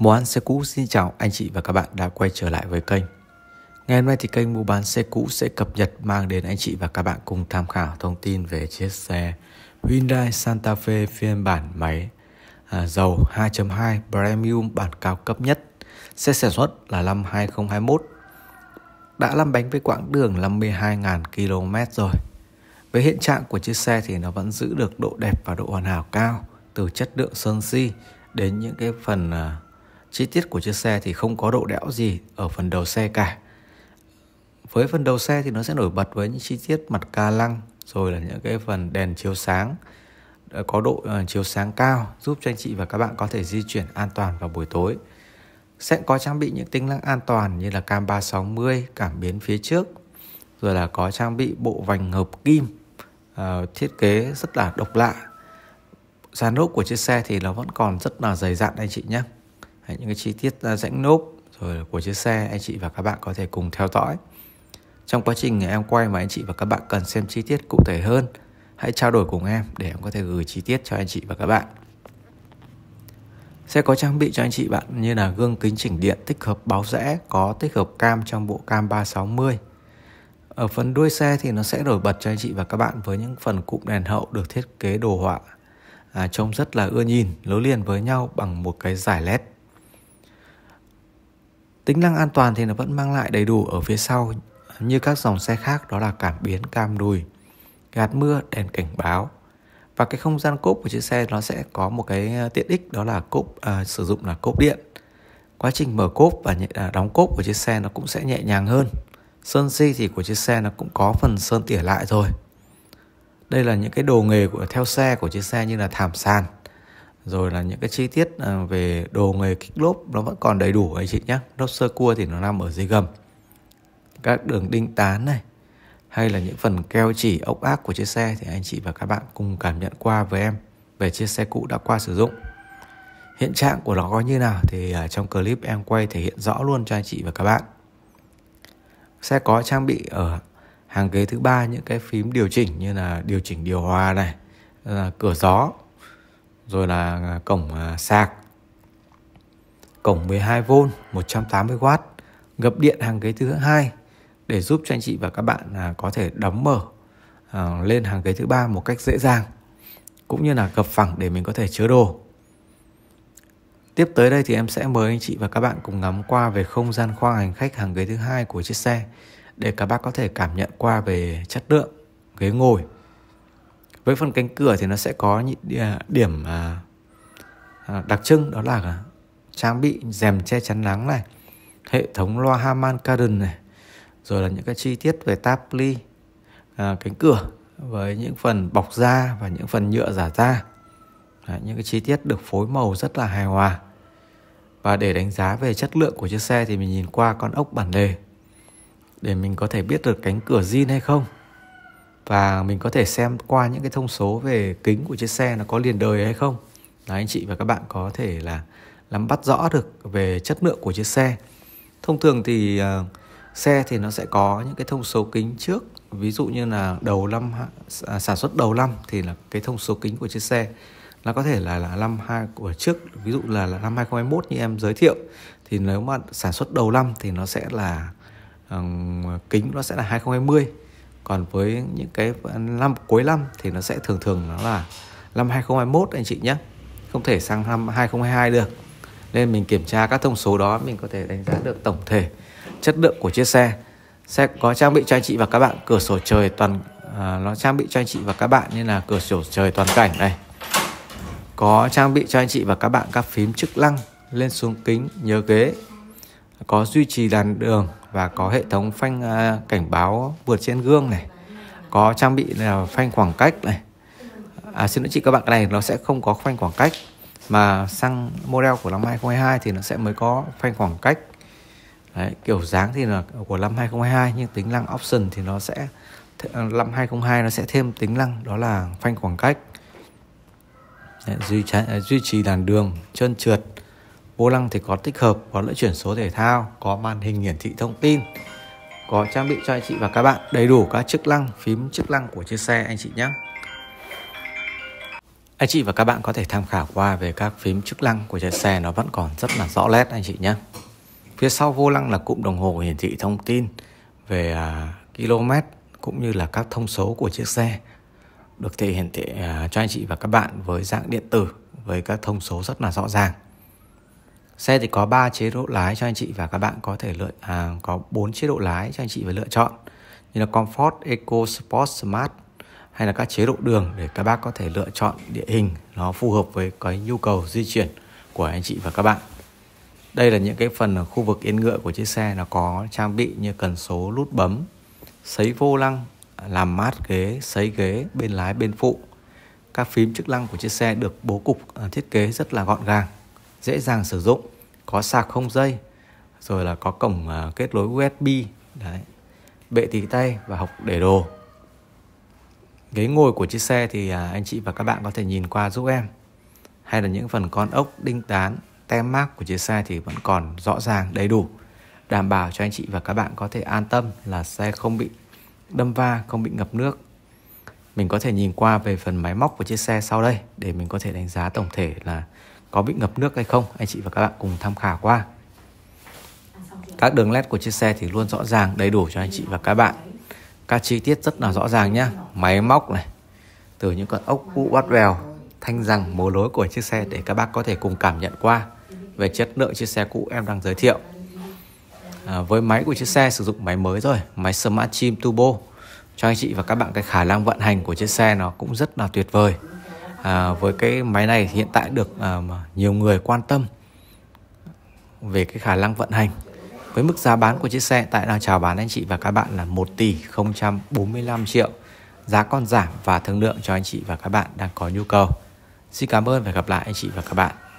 Mua bán xe cũ xin chào anh chị và các bạn đã quay trở lại với kênh. Ngày hôm nay thì kênh mua bán xe cũ sẽ cập nhật mang đến anh chị và các bạn cùng tham khảo thông tin về chiếc xe Hyundai Santa Fe phiên bản máy à, dầu 2.2 Premium bản cao cấp nhất. Xe sản xuất là năm 2021. Đã lăn bánh với quãng đường 52.000 km rồi. Với hiện trạng của chiếc xe thì nó vẫn giữ được độ đẹp và độ hoàn hảo cao từ chất lượng sơn si đến những cái phần uh, chi tiết của chiếc xe thì không có độ đẽo gì ở phần đầu xe cả với phần đầu xe thì nó sẽ nổi bật với những chi tiết mặt ca lăng rồi là những cái phần đèn chiếu sáng có độ ờ, chiếu sáng cao giúp cho anh chị và các bạn có thể di chuyển an toàn vào buổi tối sẽ có trang bị những tính năng an toàn như là cam 360 cảm biến phía trước rồi là có trang bị bộ vành hợp kim ờ, thiết kế rất là độc lạ dàn lốp của chiếc xe thì nó vẫn còn rất là dày dặn anh chị nhé những cái chi tiết à, rãnh nốp rồi của chiếc xe anh chị và các bạn có thể cùng theo dõi. Trong quá trình em quay mà anh chị và các bạn cần xem chi tiết cụ thể hơn, hãy trao đổi cùng em để em có thể gửi chi tiết cho anh chị và các bạn. Sẽ có trang bị cho anh chị bạn như là gương kính chỉnh điện tích hợp báo rẽ có tích hợp cam trong bộ cam 360. Ở phần đuôi xe thì nó sẽ nổi bật cho anh chị và các bạn với những phần cụm đèn hậu được thiết kế đồ họa à, trông rất là ưa nhìn, nối liền với nhau bằng một cái giải led Tính năng an toàn thì nó vẫn mang lại đầy đủ ở phía sau như các dòng xe khác đó là cảm biến cam đùi, gạt mưa, đèn cảnh báo. Và cái không gian cốp của chiếc xe nó sẽ có một cái ờ, tiện ích đó là cốp à, sử dụng là cốp điện. Quá trình mở cốp và à, đóng cốp của chiếc xe nó cũng sẽ nhẹ nhàng hơn. Sơn si thì của chiếc xe nó cũng có phần sơn tỉa lại rồi. Đây là những cái đồ nghề của theo xe của chiếc xe như là thảm sàn, rồi là những cái chi tiết ờ, về đồ nghề kích lốp nó vẫn còn đầy đủ anh chị nhé lốp sơ cua thì nó nằm ở dưới gầm các đường đinh tán này hay là những phần keo chỉ ốc ác của chiếc xe thì anh chị và các bạn cùng cảm nhận qua với em về chiếc xe cũ đã qua sử dụng hiện trạng của nó có như nào thì ờ, trong clip em quay thể hiện rõ luôn cho anh chị và các bạn Xe có trang bị ở hàng ghế thứ ba những cái phím điều chỉnh như là điều chỉnh điều hòa này cửa gió rồi là à, cổng à, sạc cổng 12V 180W gập điện hàng ghế thứ hai để giúp cho anh chị và các bạn à, có thể đóng mở lên hàng ghế thứ ba một cách dễ dàng cũng như là gập phẳng để mình có thể chứa đồ Tiếp tới đây thì em sẽ mời anh chị và các bạn cùng ngắm qua về không gian khoang hành khách hàng ghế thứ hai của chiếc xe để các bác có thể cảm nhận qua về chất lượng ghế ngồi với phần cánh cửa thì nó sẽ có những à, điểm à, à, đặc trưng đó là trang bị rèm che chắn nắng này hệ thống loa Harman Kardon này rồi là những cái chi tiết về táp ly cánh cửa với những phần bọc da và những phần nhựa giả da à, những cái chi tiết được phối màu rất là hài hòa và để đánh giá về chất lượng của chiếc xe thì mình nhìn qua con ốc bản đề để mình có thể biết được cánh cửa zin hay không và mình có thể xem qua những cái thông số về kính của chiếc xe nó có liền đời hay không là anh chị và các bạn có thể là nắm bắt rõ được về chất lượng của chiếc xe thông thường thì uh, xe thì nó sẽ có những cái thông số kính trước ví dụ như là đầu năm à, sản xuất đầu năm thì là cái thông số kính của chiếc xe nó có thể là là năm hai của trước ví dụ là, là năm 2021 như em giới thiệu thì nếu mà sản xuất đầu năm thì nó sẽ là um, kính nó sẽ là 2020 còn với những cái năm cuối năm thì nó sẽ thường thường nó là năm 2021 anh chị nhé không thể sang năm 2022 được nên mình kiểm tra các thông số đó mình có thể đánh giá được tổng thể chất lượng của chiếc xe sẽ có trang bị cho anh chị và các bạn cửa sổ trời toàn à, nó trang bị cho anh chị và các bạn như là cửa sổ trời toàn cảnh này có trang bị cho anh chị và các bạn các phím chức năng lên xuống kính nhớ ghế có duy trì đàn đường và có hệ thống phanh à, cảnh báo vượt trên gương này có trang bị là phanh khoảng cách này à, xin lỗi chị các bạn cái này nó sẽ không có phanh khoảng cách mà sang model của năm 2022 thì nó sẽ mới có phanh khoảng cách Đấy, kiểu dáng thì là của năm 2022 nhưng tính năng option thì nó sẽ à, năm 2022 nó sẽ thêm tính năng đó là phanh khoảng cách Đấy, duy, trì, à, duy trì làn đường trơn trượt vô lăng thì có tích hợp có lưỡi chuyển số thể thao có màn hình hiển thị thông tin có trang bị cho anh chị và các bạn đầy đủ các chức năng phím chức năng của chiếc xe anh chị nhé anh chị và các bạn có thể tham khảo qua về các phím chức năng của chiếc xe nó vẫn còn rất là rõ nét anh chị nhé phía sau vô lăng là cụm đồng hồ hiển thị thông tin về à, km cũng như là các thông số của chiếc xe được thể hiện thị à, cho anh chị và các bạn với dạng điện tử với các thông số rất là rõ ràng Xe thì có 3 chế độ lái cho anh chị và các bạn có thể lựa à, có 4 chế độ lái cho anh chị và lựa chọn như là Comfort, Eco, Sport, Smart hay là các chế độ đường để các bác có thể lựa chọn địa hình nó phù hợp với cái nhu cầu di chuyển của anh chị và các bạn. Đây là những cái phần khu vực yên ngựa của chiếc xe nó có trang bị như cần số nút bấm, sấy vô lăng, làm mát ghế, sấy ghế bên lái bên phụ. Các phím chức năng của chiếc xe được bố cục à, thiết kế rất là gọn gàng dễ dàng sử dụng có sạc không dây rồi là có cổng à, kết nối USB đấy bệ tì tay và học để đồ ghế ngồi của chiếc xe thì à, anh chị và các bạn có thể nhìn qua giúp em hay là những phần con ốc đinh tán tem mác của chiếc xe thì vẫn còn rõ ràng đầy đủ đảm bảo cho anh chị và các bạn có thể an tâm là xe không bị đâm va không bị ngập nước mình có thể nhìn qua về phần máy móc của chiếc xe sau đây để mình có thể đánh giá tổng thể là có bị ngập nước hay không anh chị và các bạn cùng tham khảo qua các đường led của chiếc xe thì luôn rõ ràng đầy đủ cho anh chị và các bạn các chi tiết rất là rõ ràng nhé máy móc này từ những con ốc mũ bắt vèo thanh rằng mố lối của chiếc xe để các bác có thể cùng cảm nhận qua về chất lượng chiếc xe cũ em đang giới thiệu à, với máy của chiếc xe sử dụng máy mới rồi máy smart chim turbo cho anh chị và các bạn cái khả năng vận hành của chiếc xe nó cũng rất là tuyệt vời à, với cái máy này hiện tại được à, nhiều người quan tâm về cái khả năng vận hành với mức giá bán của chiếc xe tại đang chào bán anh chị và các bạn là 1 tỷ 045 triệu giá còn giảm và thương lượng cho anh chị và các bạn đang có nhu cầu xin cảm ơn và gặp lại anh chị và các bạn